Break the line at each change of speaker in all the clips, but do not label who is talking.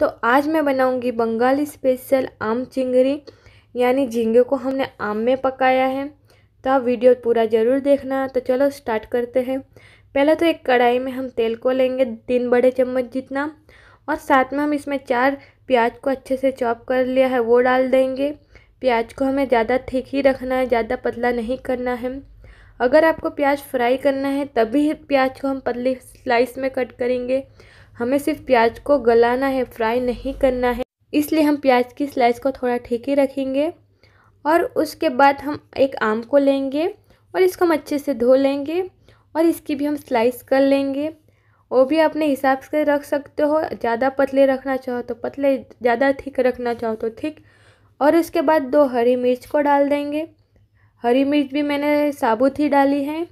तो आज मैं बनाऊंगी बंगाली स्पेशल आम चिंगरी यानी झींगे को हमने आम में पकाया है तो आप वीडियो पूरा ज़रूर देखना तो चलो स्टार्ट करते हैं पहले तो एक कढ़ाई में हम तेल को लेंगे तीन बड़े चम्मच जितना और साथ में हम इसमें चार प्याज को अच्छे से चॉप कर लिया है वो डाल देंगे प्याज को हमें ज़्यादा ठीक ही रखना है ज़्यादा पतला नहीं करना है अगर आपको प्याज फ्राई करना है तभी प्याज को हम पतली स्लाइस में कट करेंगे हमें सिर्फ प्याज को गलाना है फ्राई नहीं करना है इसलिए हम प्याज की स्लाइस को थोड़ा ठीक ही रखेंगे और उसके बाद हम एक आम को लेंगे और इसको हम अच्छे से धो लेंगे और इसकी भी हम स्लाइस कर लेंगे वो भी अपने हिसाब से रख सकते हो ज़्यादा पतले रखना चाहो तो पतले ज़्यादा थिक रखना चाहो तो थिक और उसके बाद दो हरी मिर्च को डाल देंगे हरी मिर्च भी मैंने साबुत ही डाली है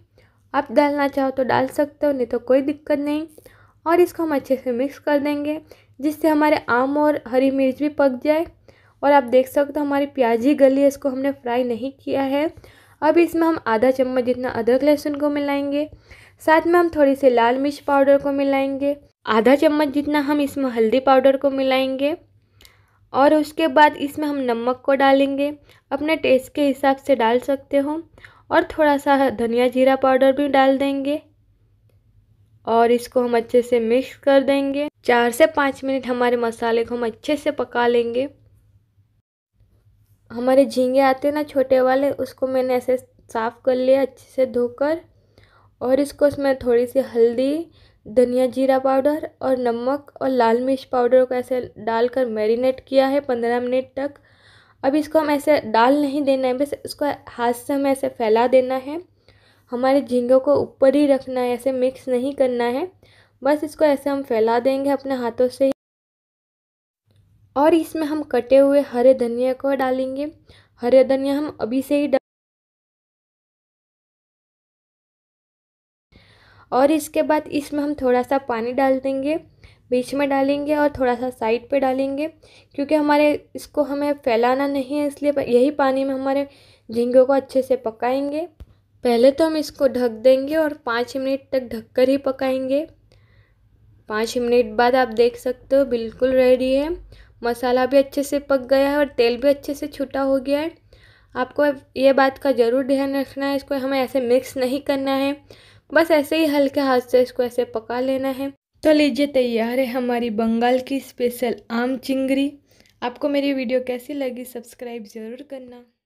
आप डालना चाहो तो डाल सकते हो नहीं तो कोई दिक्कत नहीं और इसको हम अच्छे से मिक्स कर देंगे जिससे हमारे आम और हरी मिर्च भी पक जाए और आप देख सकते हो हमारी प्याज ही गली है इसको हमने फ्राई नहीं किया है अब इसमें हम आधा चम्मच जितना अदरक लहसुन को मिलाएंगे साथ में हम थोड़ी सी लाल मिर्च पाउडर को मिलाएंगे आधा चम्मच जितना हम इसमें हल्दी पाउडर को मिलाएंगे और उसके बाद इसमें हम नमक को डालेंगे अपने टेस्ट के हिसाब से डाल सकते हो और थोड़ा सा धनिया जीरा पाउडर भी डाल देंगे और इसको हम अच्छे से मिक्स कर देंगे चार से पाँच मिनट हमारे मसाले को हम अच्छे से पका लेंगे हमारे झींगे आते हैं ना छोटे वाले उसको मैंने ऐसे साफ़ कर लिया अच्छे से धोकर और इसको इसमें थोड़ी सी हल्दी धनिया जीरा पाउडर और नमक और लाल मिर्च पाउडर को ऐसे डालकर मैरिनेट किया है पंद्रह मिनट तक अब इसको हम ऐसे डाल नहीं देना है बस इसको हाथ से हमें ऐसे फैला देना है हमारे झींगों को ऊपर ही रखना है ऐसे मिक्स नहीं करना है बस इसको ऐसे हम फैला देंगे अपने हाथों से ही और इसमें हम कटे हुए हरे धनिया को डालेंगे हरे धनिया हम अभी से ही और इसके बाद इसमें हम थोड़ा सा पानी डाल देंगे बीच में डालेंगे और थोड़ा सा साइड पे डालेंगे क्योंकि हमारे इसको हमें फैलाना नहीं है इसलिए यही पानी में हमारे झींगों को अच्छे से पकाएंगे पहले तो हम इसको ढक देंगे और पाँच मिनट तक ढककर ही पकाएंगे पाँच मिनट बाद आप देख सकते हो बिल्कुल रेडी है मसाला भी अच्छे से पक गया है और तेल भी अच्छे से छूटा हो गया है आपको ये बात का ज़रूर ध्यान रखना है इसको हमें ऐसे मिक्स नहीं करना है बस ऐसे ही हल्के हाथ से इसको ऐसे पका लेना है तो लीजिए तैयार है हमारी बंगाल की स्पेशल आम चिंगरी आपको मेरी वीडियो कैसी लगी सब्सक्राइब ज़रूर करना